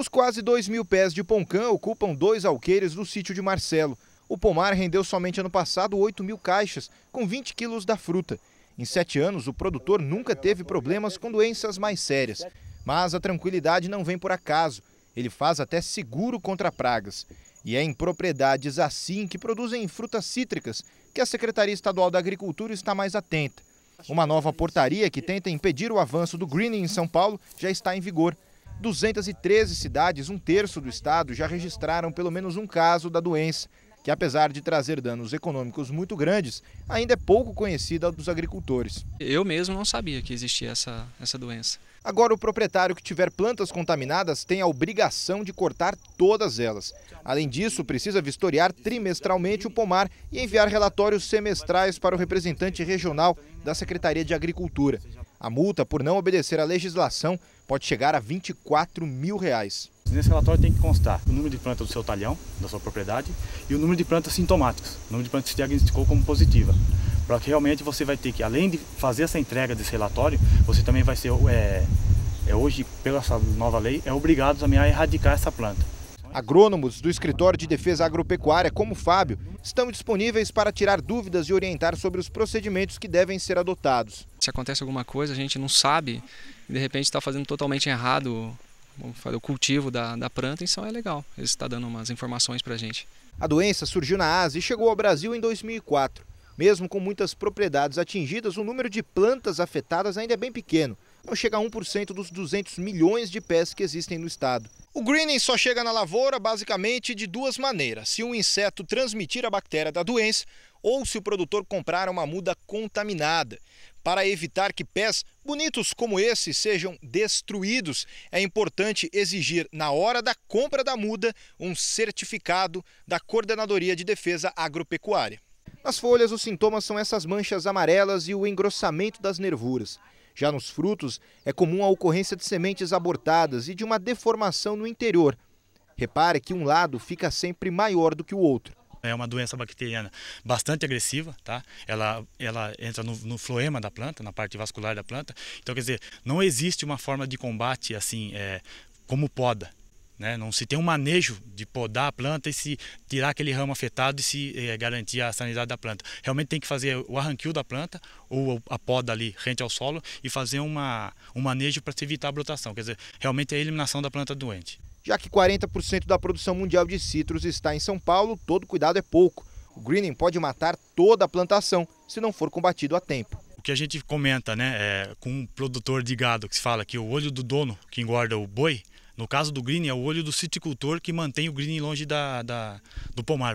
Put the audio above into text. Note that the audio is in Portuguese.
Os quase 2 mil pés de poncã ocupam dois alqueires do sítio de Marcelo. O pomar rendeu somente ano passado 8 mil caixas, com 20 quilos da fruta. Em sete anos, o produtor nunca teve problemas com doenças mais sérias. Mas a tranquilidade não vem por acaso. Ele faz até seguro contra pragas. E é em propriedades assim que produzem frutas cítricas que a Secretaria Estadual da Agricultura está mais atenta. Uma nova portaria que tenta impedir o avanço do greening em São Paulo já está em vigor. 213 cidades, um terço do estado, já registraram pelo menos um caso da doença, que apesar de trazer danos econômicos muito grandes, ainda é pouco conhecida dos agricultores. Eu mesmo não sabia que existia essa, essa doença. Agora, o proprietário que tiver plantas contaminadas tem a obrigação de cortar todas elas. Além disso, precisa vistoriar trimestralmente o pomar e enviar relatórios semestrais para o representante regional da Secretaria de Agricultura. A multa por não obedecer à legislação pode chegar a 24 mil reais. Nesse relatório tem que constar o número de plantas do seu talhão, da sua propriedade, e o número de plantas sintomáticas, o número de plantas que se diagnosticou como positiva. Para que realmente você vai ter que, além de fazer essa entrega desse relatório, você também vai ser, é, é hoje, pela nova lei, é obrigado também a erradicar essa planta. Agrônomos do Escritório de Defesa Agropecuária, como Fábio, estão disponíveis para tirar dúvidas e orientar sobre os procedimentos que devem ser adotados. Se acontece alguma coisa, a gente não sabe, e de repente está fazendo totalmente errado o cultivo da, da planta, então é legal. Ele está dando umas informações para a gente. A doença surgiu na Ásia e chegou ao Brasil em 2004. Mesmo com muitas propriedades atingidas, o número de plantas afetadas ainda é bem pequeno não chega a 1% dos 200 milhões de pés que existem no estado. O greening só chega na lavoura basicamente de duas maneiras: se um inseto transmitir a bactéria da doença ou se o produtor comprar uma muda contaminada. Para evitar que pés bonitos como esse sejam destruídos, é importante exigir, na hora da compra da muda, um certificado da Coordenadoria de Defesa Agropecuária. Nas folhas, os sintomas são essas manchas amarelas e o engrossamento das nervuras. Já nos frutos, é comum a ocorrência de sementes abortadas e de uma deformação no interior. Repare que um lado fica sempre maior do que o outro. É uma doença bacteriana bastante agressiva, tá? Ela, ela entra no, no floema da planta, na parte vascular da planta. Então, quer dizer, não existe uma forma de combate assim, é, como poda. Né? Não se tem um manejo de podar a planta e se tirar aquele ramo afetado e se eh, garantir a sanidade da planta. Realmente tem que fazer o arranquio da planta ou a poda ali rente ao solo e fazer uma, um manejo para se evitar a brotação. Quer dizer, realmente é a eliminação da planta doente. Já que 40% da produção mundial de citros está em São Paulo, todo cuidado é pouco. O greening pode matar toda a plantação se não for combatido a tempo o que a gente comenta, né, é, com um produtor de gado que se fala que o olho do dono que engorda o boi, no caso do green, é o olho do citicultor que mantém o green longe da, da do pomar.